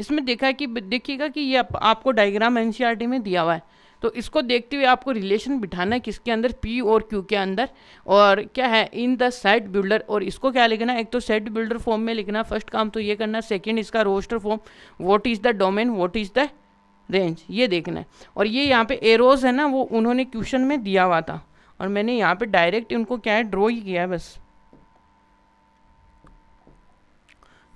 इसमें देखा है कि देखिएगा कि ये आप, आपको डायग्राम एनसीईआरटी e में दिया हुआ है तो इसको देखते हुए आपको रिलेशन बिठाना है किसके अंदर पी और क्यू के अंदर और क्या है इन द सेट बिल्डर और इसको क्या लिखना एक तो सेट बिल्डर फॉर्म में लिखना फर्स्ट काम तो ये करना सेकेंड इसका roster form what is the domain what is the range ये देखना है और ये यहाँ पे एरोज है ना वो उन्होंने क्वेश्चन में दिया हुआ था और मैंने यहाँ पे डायरेक्ट उनको क्या है ड्रॉ ही किया है बस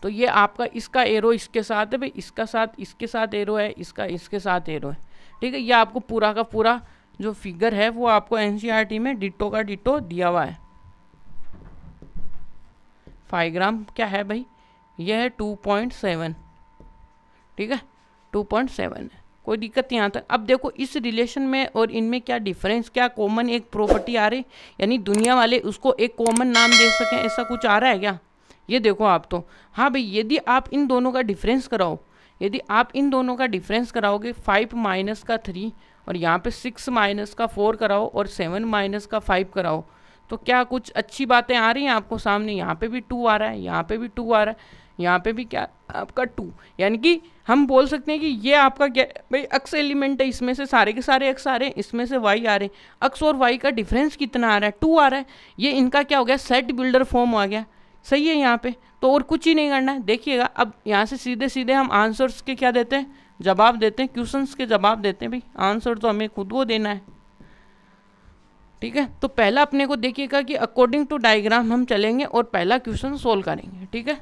तो ये आपका इसका एरो इसके साथ है भाई इसका साथ इसके साथ एरो है इसका इसके साथ एरो है ठीक है ये आपको पूरा का पूरा जो फिगर है वो आपको एन e में डिटो का डिटो दिया हुआ है फाइग्राम क्या है भाई यह है टू पॉइंट सेवन ठीक है टू पॉइंट सेवन है कोई दिक्कत नहीं आता अब देखो इस रिलेशन में और इनमें क्या डिफरेंस क्या कॉमन एक प्रॉपर्टी आ रही यानी दुनिया वाले उसको एक कॉमन नाम दे सकें ऐसा कुछ आ रहा है क्या ये देखो आप तो हाँ भाई यदि आप इन दोनों का डिफरेंस कराओ यदि आप इन दोनों का डिफरेंस कराओगे फाइव माइनस का थ्री और यहाँ पे सिक्स माइनस का फोर कराओ और सेवन माइनस का फाइव कराओ तो क्या कुछ अच्छी बातें आ रही हैं आपको सामने यहाँ पे भी टू आ रहा है यहाँ पे भी टू आ रहा है यहाँ पे भी क्या आपका टू यानी कि हम बोल सकते हैं कि ये आपका क्या भाई अक्स एलिमेंट है इसमें से सारे के सारे अक्स आ रहे हैं इसमें से वाई आ रहे हैं अक्स और वाई का डिफरेंस कितना आ रहा है टू आ रहा है ये इनका क्या हो गया सेट बिल्डर फॉर्म आ गया सही है यहाँ पे तो और कुछ ही नहीं करना है देखिएगा अब यहाँ से सीधे सीधे हम आंसर्स के क्या देते हैं जवाब देते हैं क्वेश्चंस के जवाब देते हैं भाई आंसर तो हमें खुद वो देना है ठीक है तो पहला अपने को देखिएगा कि अकॉर्डिंग टू डायग्राम हम चलेंगे और पहला क्वेश्चन सोल्व करेंगे ठीक है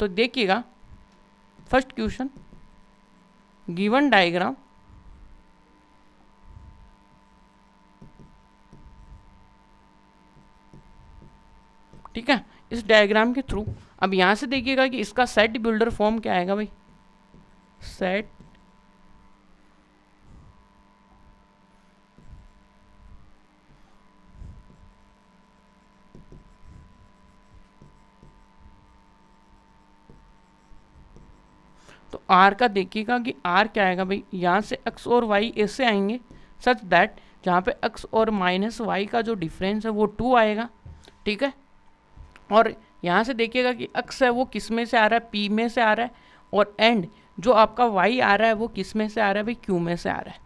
तो देखिएगा फर्स्ट क्वेश्चन गिवन डायग्राम ठीक है इस डायग्राम के थ्रू अब यहाँ से देखिएगा कि इसका सेट बिल्डर फॉर्म क्या आएगा भाई सेट तो आर का देखिएगा कि आर क्या आएगा भाई यहाँ से एक्स और वाई ऐसे आएंगे सच दैट जहाँ पे एक्स और माइनस वाई का जो डिफरेंस है वो टू आएगा ठीक है और यहाँ से देखिएगा कि अक्स है वो किस में से आ रहा है पी में से आ रहा है और एंड जो आपका वाई आ रहा है वो किस में से आ रहा है भाई क्यू में से आ रहा है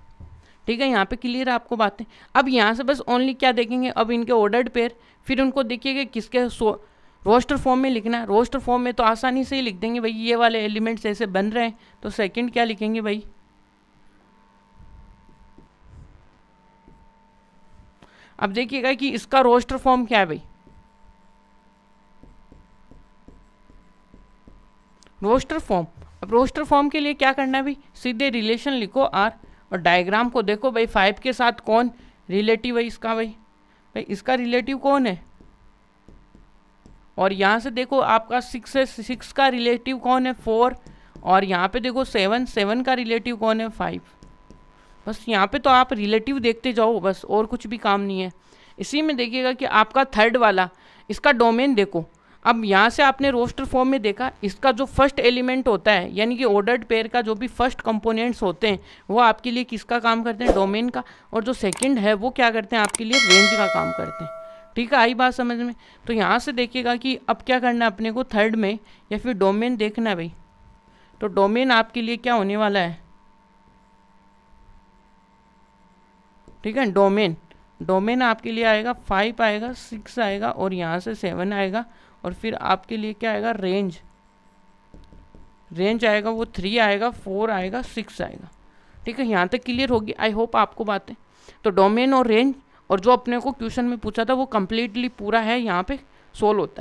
ठीक है यहाँ पे क्लियर है आपको बातें अब यहाँ से बस ओनली क्या देखेंगे अब इनके ऑर्डर्ड पेयर फिर उनको देखिएगा किसके रोस्टर फॉर्म में लिखना है रोस्टर फॉर्म में तो आसानी से ही लिख देंगे भाई ये वाले एलिमेंट्स ऐसे बन रहे हैं तो सेकेंड क्या लिखेंगे भाई अब देखिएगा कि इसका रोस्टर फॉर्म क्या है भाई रोस्टर फॉर्म अब रोस्टर फॉर्म के लिए क्या करना है भाई सीधे रिलेशन लिखो आर और डायग्राम को देखो भाई फाइव के साथ कौन रिलेटिव है इसका भाई भाई इसका रिलेटिव कौन है और यहाँ से देखो आपका सिक्स है सिक्स का रिलेटिव कौन है फोर और यहाँ पे देखो सेवन सेवन का रिलेटिव कौन है फाइव बस यहाँ पे तो आप रिलेटिव देखते जाओ बस और कुछ भी काम नहीं है इसी में देखिएगा कि आपका थर्ड वाला इसका डोमेन देखो अब यहाँ से आपने रोस्टर फॉर्म में देखा इसका जो फर्स्ट एलिमेंट होता है यानी कि ऑर्डर्ड पेयर का जो भी फर्स्ट कंपोनेंट्स होते हैं वो आपके लिए किसका काम करते हैं डोमेन का और जो सेकंड है वो क्या करते हैं आपके लिए रेंज का काम करते हैं ठीक है आई बात समझ में तो यहाँ से देखिएगा कि अब क्या करना है अपने को थर्ड में या फिर डोमेन देखना है भाई तो डोमेन आपके लिए क्या होने वाला है ठीक है डोमेन डोमेन आपके लिए आएगा फाइव आएगा सिक्स आएगा और यहाँ से सेवन आएगा और फिर आपके लिए क्या आएगा रेंज रेंज आएगा वो थ्री आएगा फोर आएगा सिक्स आएगा ठीक है यहाँ तक क्लियर होगी आई होप आपको बातें तो डोमेन और रेंज और जो अपने को क्वेश्चन में पूछा था वो कम्प्लीटली पूरा है यहाँ पे सोल्व होता है